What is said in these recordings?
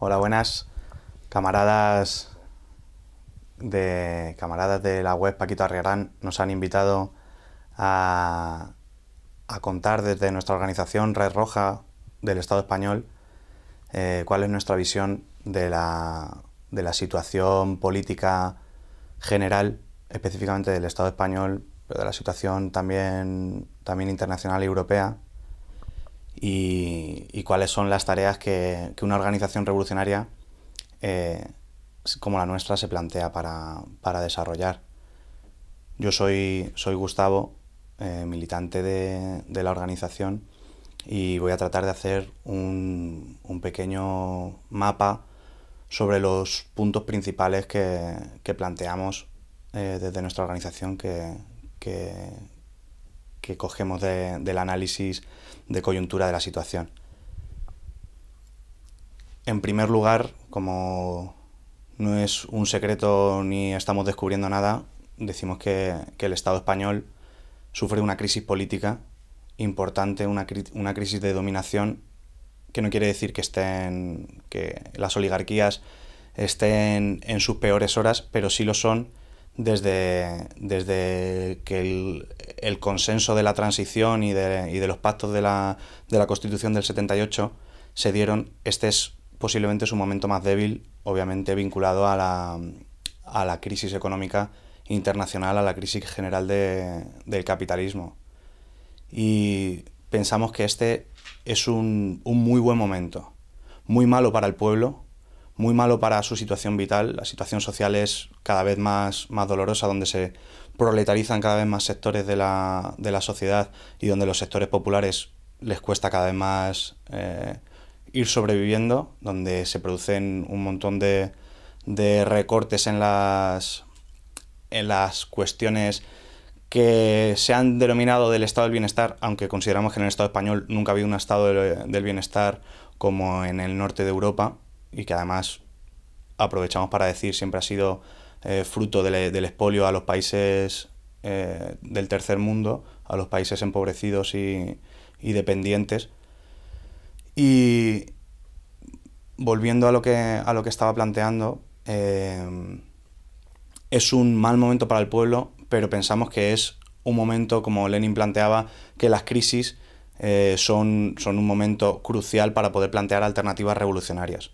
Hola, buenas, camaradas de camaradas de la web Paquito Arriarán nos han invitado a, contar desde nuestra organización Red Roja del Estado español eh, cuál es nuestra visión de la, de la situación política general, específicamente del Estado español, pero de la situación también, también internacional y europea y, cuáles son las tareas que, una organización revolucionaria eh, como la nuestra se plantea para, desarrollar. Yo soy, soy Gustavo, eh, militante de, la organización, y voy a tratar de hacer un, pequeño mapa sobre los puntos principales que, planteamos eh, desde nuestra organización que, que cogemos del análisis de coyuntura de la situación. En primer lugar, como no es un secreto ni estamos descubriendo nada, decimos que, el Estado español sufre una crisis política importante, una, crisis de dominación que no quiere decir que estén que las oligarquías estén en sus peores horas, pero sí lo son desde, que el, consenso de la transición y de, los pactos de la, Constitución del 78 se dieron, este es posiblemente su momento más débil, obviamente vinculado a la, crisis económica internacional, a la crisis general del capitalismo. Y pensamos que este es un, un muy buen momento, muy malo para el pueblo, muy malo para su situación vital. La situación social es cada vez más, más dolorosa, donde se proletarizan cada vez más sectores de la, sociedad y donde los sectores populares les cuesta cada vez más eh, ir sobreviviendo, donde se producen un montón de, de recortes en las, en las cuestiones que se han denominado del estado del bienestar, aunque consideramos que en el estado español nunca ha habido un estado del bienestar como en el norte de Europa, y que además aprovechamos para decir siempre ha sido eh, fruto del, expolio a los países eh, del tercer mundo, a los países empobrecidos y, dependientes. Y volviendo a lo que, a lo que estaba planteando, eh, es un mal momento para el pueblo, pero pensamos que es un momento, como Lenin planteaba, que las crisis son, son un momento crucial para poder plantear alternativas revolucionarias.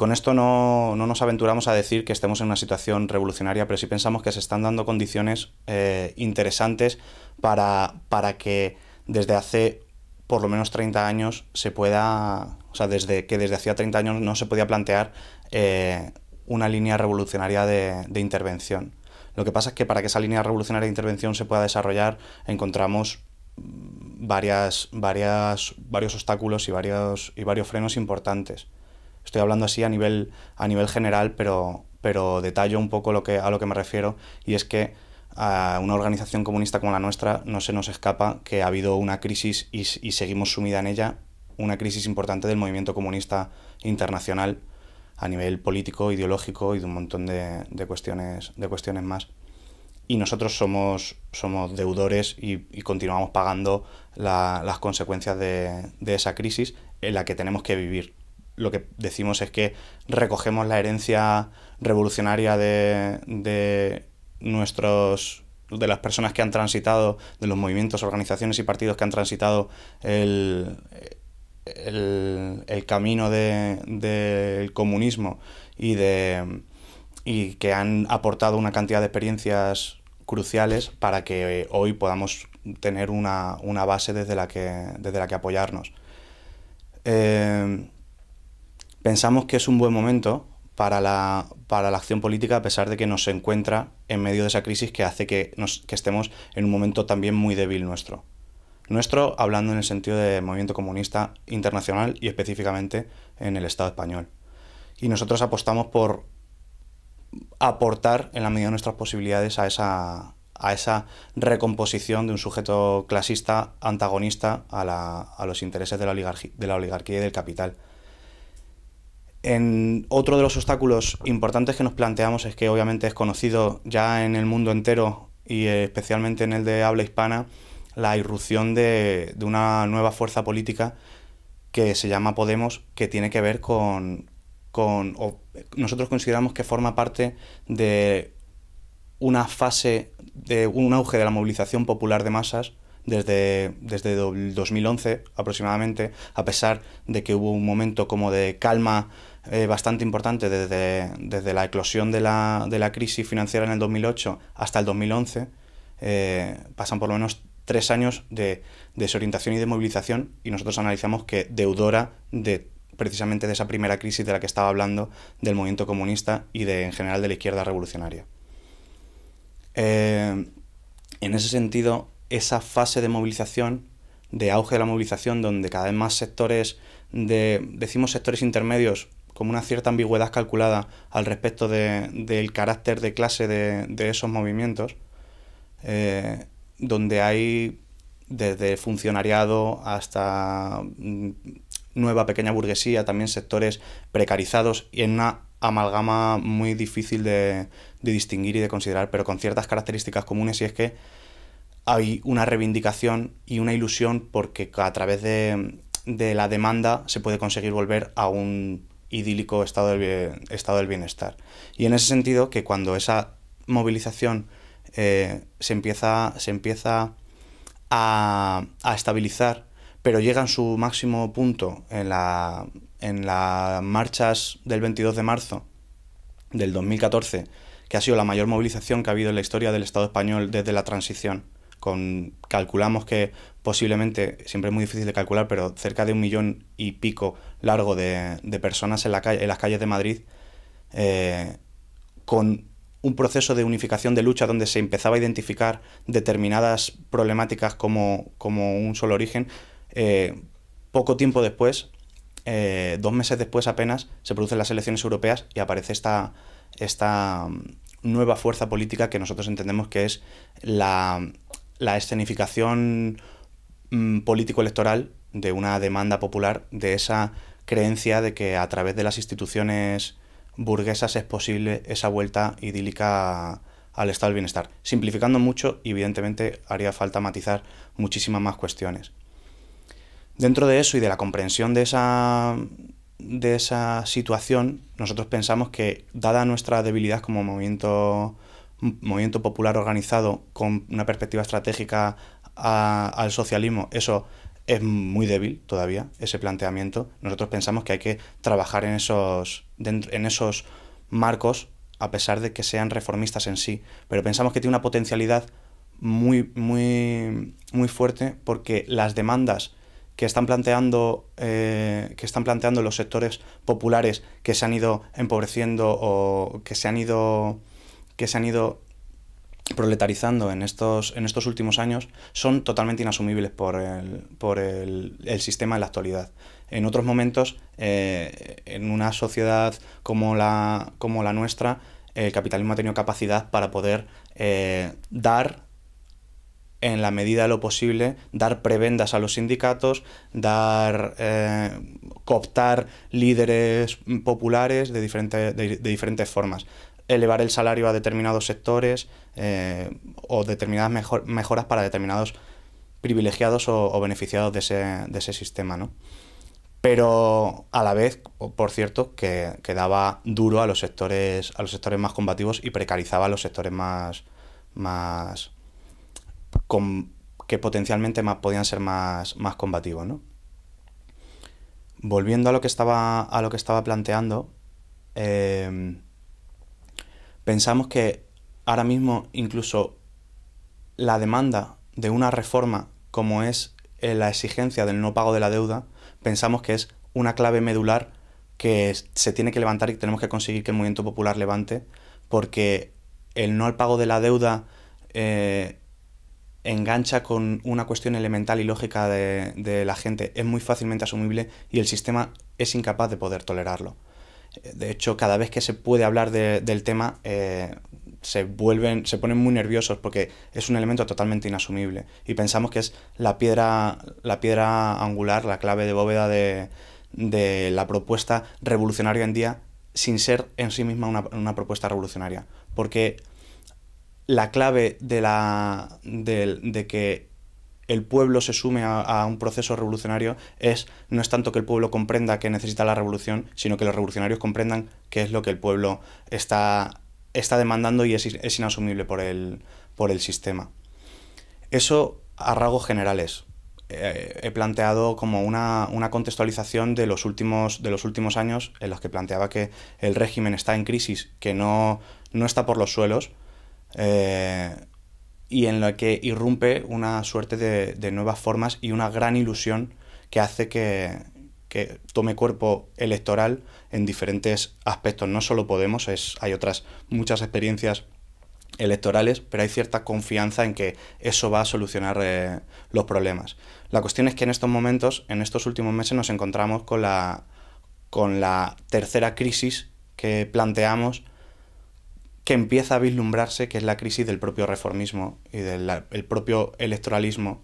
Con esto no, nos aventuramos a decir que estemos en una situación revolucionaria, pero sí pensamos que se están dando condiciones eh, interesantes para, que desde hace por lo menos 30 años se pueda, o sea, desde que desde hacía 30 años no se podía plantear eh, una línea revolucionaria de, intervención. Lo que pasa es que para que esa línea revolucionaria de intervención se pueda desarrollar encontramos varios obstáculos y y varios frenos importantes. Estoy hablando así a nivel, a nivel general, pero, pero detallo un poco lo que, a lo que me refiero y es que a una organización comunista como la nuestra no se nos escapa que ha habido una crisis y, seguimos sumida en ella, una crisis importante del movimiento comunista internacional a nivel político, ideológico y de un montón de, cuestiones, de cuestiones más. Y nosotros somos, somos deudores y, continuamos pagando las consecuencias de esa crisis en la que tenemos que vivir lo que decimos es que recogemos la herencia revolucionaria de, nuestros de las personas que han transitado, de los movimientos, organizaciones y partidos que han transitado el, el, camino del comunismo y, de, y que han aportado una cantidad de experiencias cruciales para que hoy podamos tener una, base desde la que, desde la que apoyarnos. Eh, Pensamos que es un buen momento para la, acción política a pesar de que nos encuentra en medio de esa crisis que hace que, nos, estemos en un momento también muy débil nuestro. Nuestro hablando en el sentido de movimiento comunista internacional y específicamente en el Estado español. Y nosotros apostamos por aportar en la medida de nuestras posibilidades a esa, recomposición de un sujeto clasista antagonista a, los intereses de de la oligarquía y del capital otro de los obstáculos importantes que nos planteamos es que obviamente es conocido ya en el mundo entero y eh, especialmente en el de habla hispana la irrupción de, de una nueva fuerza política que se llama Podemos, que tiene que ver con, con nosotros consideramos que forma parte de una fase de un auge de la movilización popular de masas desde, desde 2011 aproximadamente, a pesar de que hubo un momento como de calma eh, bastante importante desde, la eclosión de la, crisis financiera en el 2008 hasta el 2011. Eh, pasan por lo menos tres años de desorientación y de movilización y nosotros analizamos que deudora de precisamente de esa primera crisis de la que estaba hablando del movimiento comunista y de en general de la izquierda revolucionaria. Eh, en ese sentido, esa fase de movilización, de auge de la movilización, donde cada vez más sectores de, decimos sectores intermedios, como una cierta ambigüedad calculada al respecto del carácter de clase de, esos movimientos, eh, donde hay desde funcionariado hasta mm, nueva pequeña burguesía, también sectores precarizados y en una amalgama muy difícil de, distinguir y de considerar, pero con ciertas características comunes y es que hay una reivindicación y una ilusión porque a través de la demanda se puede conseguir volver a un idílico estado del, estado del bienestar. Y en ese sentido que cuando esa movilización eh, se empieza, se empieza a, estabilizar, pero llega en su máximo punto en, en las marchas del 22 de marzo del 2014, que ha sido la mayor movilización que ha habido en la historia del Estado español desde la transición con calculamos que posiblemente, siempre es muy difícil de calcular, pero cerca de un millón y pico largo de, de personas en, la calle, en las calles de Madrid, eh, con un proceso de unificación de lucha donde se empezaba a identificar determinadas problemáticas como, como un solo origen, eh, poco tiempo después, eh, dos meses después apenas, se producen las elecciones europeas y aparece esta, esta mm, nueva fuerza política que nosotros entendemos que es la la escenificación mm, político-electoral de una demanda popular, de esa creencia de que a través de las instituciones burguesas es posible esa vuelta idílica al estado del bienestar. Simplificando mucho, evidentemente haría falta matizar muchísimas más cuestiones. Dentro de eso y de la comprensión de esa, de esa situación, nosotros pensamos que, dada nuestra debilidad como movimiento movimiento popular organizado con una perspectiva estratégica al socialismo, eso es muy débil todavía, ese planteamiento. Nosotros pensamos que hay que trabajar en esos, en esos marcos, a pesar de que sean reformistas en sí, pero pensamos que tiene una potencialidad muy, muy, muy fuerte porque las demandas que están planteando eh, que están planteando los sectores populares que se han ido empobreciendo o que se han ido que se han ido proletarizando en estos, en estos últimos años son totalmente inasumibles por el, sistema en la actualidad. En otros momentos, eh, en una sociedad como la, como la nuestra, el capitalismo ha tenido capacidad para poder eh, dar en la medida de lo posible, dar prebendas a los sindicatos, dar eh, cooptar líderes populares de, de diferentes formas elevar el salario a determinados sectores eh, o determinadas mejoras para determinados privilegiados o, beneficiados de ese, sistema, ¿no? Pero a la vez, por cierto, que, daba duro a los sectores, a los sectores más combativos y precarizaba a los sectores más. más. que potencialmente más, podían ser más, más combativos, ¿no? Volviendo a lo que estaba. a lo que estaba planteando. Eh, Pensamos que ahora mismo incluso la demanda de una reforma como es eh, la exigencia del no pago de la deuda, pensamos que es una clave medular que se tiene que levantar y tenemos que conseguir que el movimiento popular levante, porque el no al pago de la deuda eh, engancha con una cuestión elemental y lógica de la gente, es muy fácilmente asumible y el sistema es incapaz de poder tolerarlo. De hecho, cada vez que se puede hablar del tema, eh, se vuelven, se ponen muy nerviosos porque es un elemento totalmente inasumible y pensamos que es la piedra, la piedra angular, la clave de bóveda de, la propuesta revolucionaria en día, sin ser en sí misma una, propuesta revolucionaria, porque la clave de la de que el pueblo se sume a, un proceso revolucionario es no es tanto que el pueblo comprenda que necesita la revolución, sino que los revolucionarios comprendan qué es lo que el pueblo está, está demandando y es, inasumible por el, por el sistema. Eso a rasgos generales. Eh, he planteado como una, contextualización de los, últimos, de los últimos años en los que planteaba que el régimen está en crisis, que no, no está por los suelos. Eh, y en la que irrumpe una suerte de, nuevas formas y una gran ilusión que hace que, tome cuerpo electoral en diferentes aspectos. No solo Podemos, es, hay otras muchas experiencias electorales, pero hay cierta confianza en que eso va a solucionar eh, los problemas. La cuestión es que en estos momentos, en estos últimos meses, nos encontramos con la, con la tercera crisis que planteamos que empieza a vislumbrarse, que es la crisis del propio reformismo y del propio electoralismo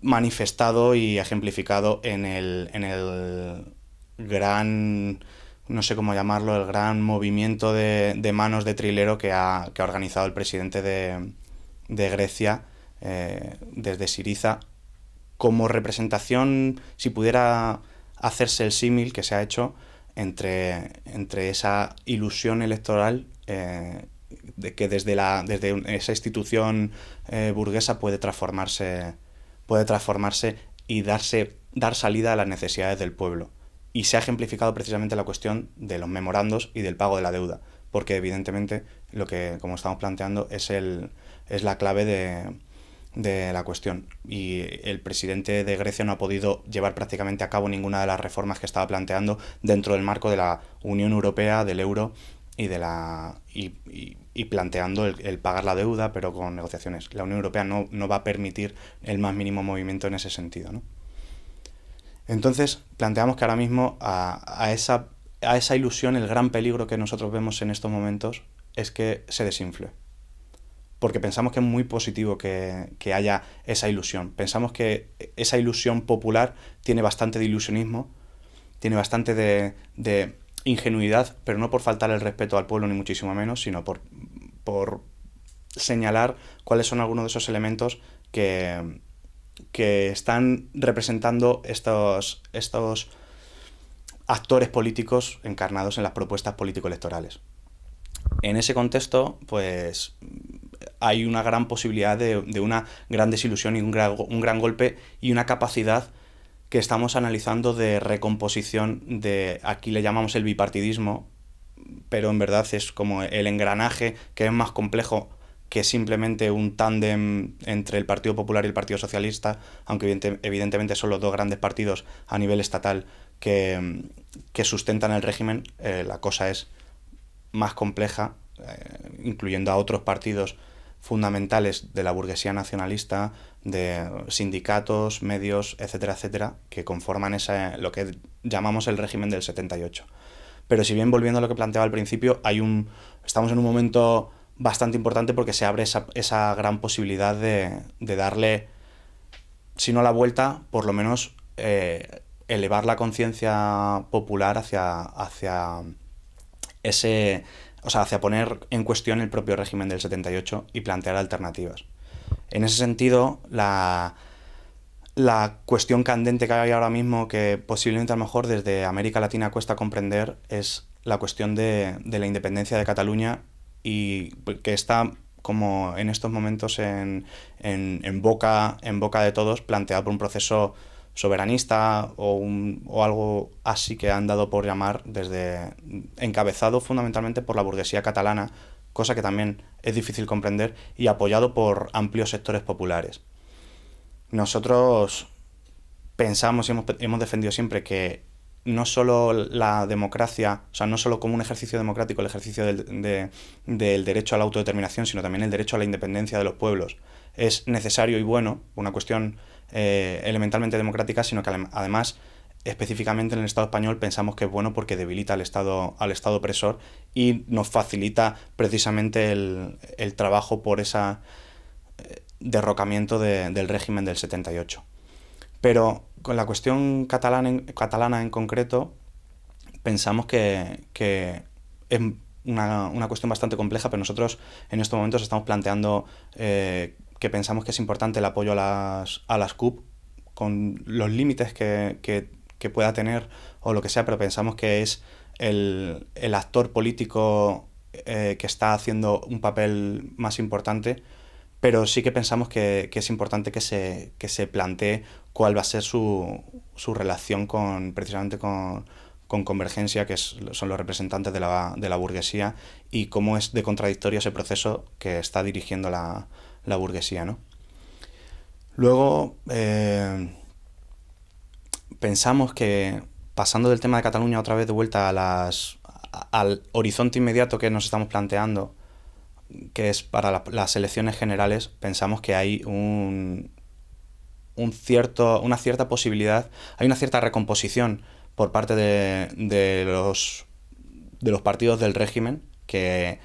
manifestado y ejemplificado en el, gran, no sé cómo llamarlo, el gran movimiento de, manos de trilero que ha, que ha, organizado el presidente de, Grecia eh, desde Siriza como representación, si pudiera hacerse el símil que se ha hecho, entre, esa ilusión electoral eh, de que desde, la, desde esa institución eh, burguesa puede transformarse, puede transformarse y darse, dar salida a las necesidades del pueblo. Y se ha ejemplificado precisamente la cuestión de los memorandos y del pago de la deuda, porque evidentemente lo que, como estamos planteando, es, el, es la clave de, de la cuestión. Y el presidente de Grecia no ha podido llevar prácticamente a cabo ninguna de las reformas que estaba planteando dentro del marco de la Unión Europea, del euro y de la y, planteando el, pagar la deuda, pero con negociaciones. La Unión Europea no, va a permitir el más mínimo movimiento en ese sentido. Entonces, planteamos que ahora mismo a, esa, a esa ilusión, el gran peligro que nosotros vemos en estos momentos es que se desinfle porque pensamos que es muy positivo que, haya esa ilusión. Pensamos que esa ilusión popular tiene bastante de ilusionismo, tiene bastante de, ingenuidad, pero no por faltar el respeto al pueblo, ni muchísimo menos, sino por, por señalar cuáles son algunos de esos elementos que, que están representando estos, estos actores políticos encarnados en las propuestas político-electorales. En ese contexto, pues hay una gran posibilidad de, una gran desilusión y un gran, golpe y una capacidad que estamos analizando de recomposición de, aquí le llamamos el bipartidismo, pero en verdad es como el engranaje que es más complejo que simplemente un tándem entre el Partido Popular y el Partido Socialista, aunque evidentemente son los dos grandes partidos a nivel estatal que, sustentan el régimen, eh, la cosa es más compleja, eh, incluyendo a otros partidos fundamentales de la burguesía nacionalista, de sindicatos, medios, etcétera, etcétera, que conforman lo que llamamos el régimen del 78. Pero si bien volviendo a lo que planteaba al principio, hay un, estamos en un momento bastante importante porque se abre esa, gran posibilidad de, darle, si no la vuelta, por lo menos eh, elevar la conciencia popular hacia, hacia ese, o sea, hacia poner en cuestión el propio régimen del 78 y plantear alternativas. En ese sentido, la, la cuestión candente que hay ahora mismo, que posiblemente a lo mejor desde América Latina cuesta comprender, es la cuestión de, la independencia de Cataluña y que está como en estos momentos en, boca, en boca de todos, planteada por un proceso soberanista o, algo así que han dado por llamar desde encabezado fundamentalmente por la burguesía catalana, cosa que también es difícil comprender, y apoyado por amplios sectores populares. Nosotros pensamos y hemos, hemos defendido siempre que no solo la democracia, o sea, no solo como un ejercicio democrático el ejercicio del, del, derecho a la autodeterminación, sino también el derecho a la independencia de los pueblos. Es necesario y bueno, una cuestión eh, elementalmente democrática, sino que además específicamente en el Estado español pensamos que es bueno porque debilita al Estado, al Estado opresor y nos facilita precisamente el, trabajo por ese eh, derrocamiento de, del régimen del 78. Pero con la cuestión catalana en, concreto, pensamos que, es una, cuestión bastante compleja, pero nosotros en estos momentos estamos planteando eh, que pensamos que es importante el apoyo a las, a las CUP con los límites que, pueda tener o lo que sea, pero pensamos que es el, actor político eh, que está haciendo un papel más importante pero sí que pensamos que, es importante que se, se, plantee cuál va a ser su, relación con precisamente con, Convergencia, que son los representantes de la, burguesía, y cómo es de contradictorio ese proceso que está dirigiendo la, burguesía. Luego, eh, pensamos que pasando del tema de Cataluña otra vez de vuelta a las, al horizonte inmediato que nos estamos planteando, que es para las elecciones generales, pensamos que hay un, un cierto, una cierta posibilidad, hay una cierta recomposición por parte de, de, los, de los partidos del régimen, que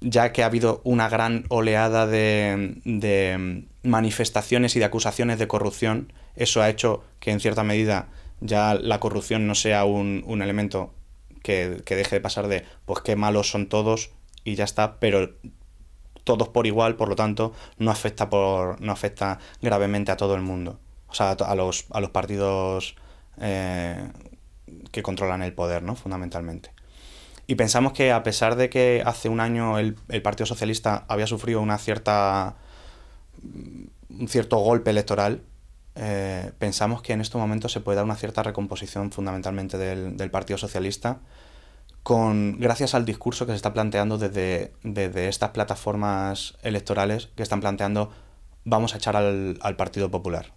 ya que ha habido una gran oleada de, de manifestaciones y de acusaciones de corrupción, eso ha hecho que en cierta medida ya la corrupción no sea un, un elemento que, que, deje de pasar de, pues qué malos son todos, y ya está, pero todos por igual, por lo tanto, no afecta, por, no afecta gravemente a todo el mundo, o sea, a, los, a los partidos eh, que controlan el poder, ¿no? Fundamentalmente. Y pensamos que a pesar de que hace un año el, Partido Socialista había sufrido una cierta un cierto golpe electoral, eh, pensamos que en estos momentos se puede dar una cierta recomposición fundamentalmente del, del Partido Socialista gracias al discurso que se está planteando desde, estas plataformas electorales que están planteando vamos a echar al, Partido Popular.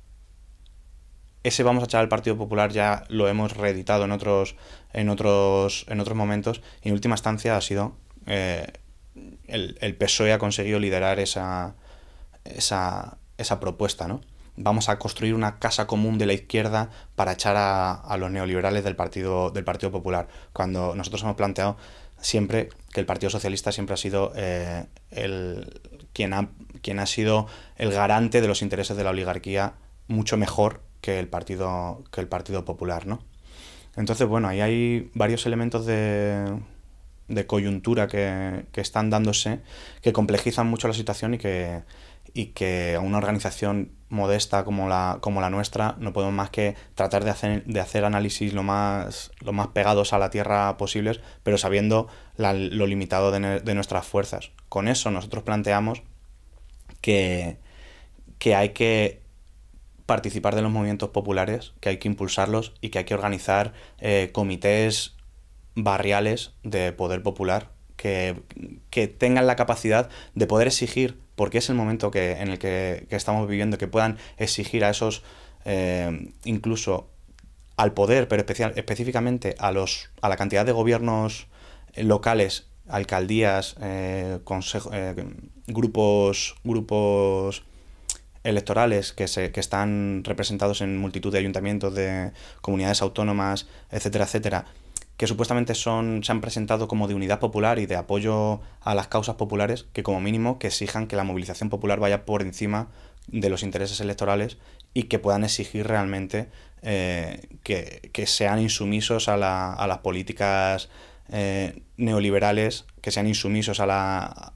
Ese vamos a echar al Partido Popular ya lo hemos reeditado en otros, en otros, en otros momentos y en última instancia ha sido eh, el, PSOE ha conseguido liderar esa, esa, esa propuesta, ¿no? vamos a construir una casa común de la izquierda para echar a, los neoliberales del partido, del partido Popular, cuando nosotros hemos planteado siempre que el Partido Socialista siempre ha sido eh, el, quien, ha, quien ha sido el garante de los intereses de la oligarquía mucho mejor que el Partido, que el partido Popular, ¿no? Entonces, bueno, ahí hay varios elementos de, de coyuntura que, que, están dándose, que complejizan mucho la situación y que, y que a una organización modesta como la, como la nuestra no podemos más que tratar de hacer, de hacer análisis lo más, lo más pegados a la tierra posibles, pero sabiendo lo limitado de, nuestras fuerzas. Con eso nosotros planteamos que, que hay que participar de los movimientos populares, que hay que impulsarlos y que hay que organizar eh, comités barriales de poder popular que, tengan la capacidad de poder exigir, porque es el momento que, en el que, estamos viviendo, que puedan exigir a esos, eh, incluso al poder, pero especial, específicamente a, los, a la cantidad de gobiernos locales, alcaldías, eh, eh, grupos, grupos electorales que, se, que están representados en multitud de ayuntamientos, de comunidades autónomas, etcétera, etcétera, que supuestamente son, se han presentado como de unidad popular y de apoyo a las causas populares, que como mínimo que exijan que la movilización popular vaya por encima de los intereses electorales y que puedan exigir realmente eh, que, sean insumisos a, las políticas eh, neoliberales, que sean insumisos a, la,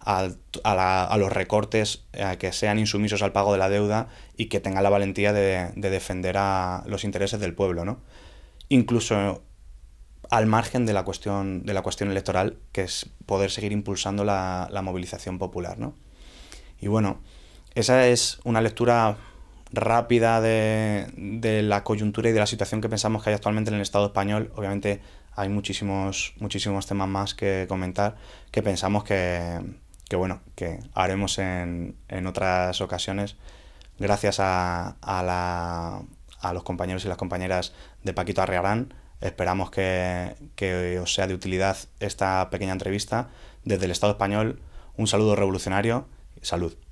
a, los recortes, que sean insumisos al pago de la deuda y que tengan la valentía de, de defender a los intereses del pueblo. ¿no? Incluso al margen de la cuestión, de la cuestión electoral, que es poder seguir impulsando la, movilización popular. Y bueno, esa es una lectura rápida de, la coyuntura y de la situación que pensamos que hay actualmente en el Estado español. Obviamente hay muchísimos, muchísimos temas más que comentar que pensamos que, bueno, que haremos en, otras ocasiones gracias a, a, los compañeros y las compañeras de Paquito Arrearán, Esperamos que, os sea de utilidad esta pequeña entrevista. Desde el Estado español, un saludo revolucionario. Salud.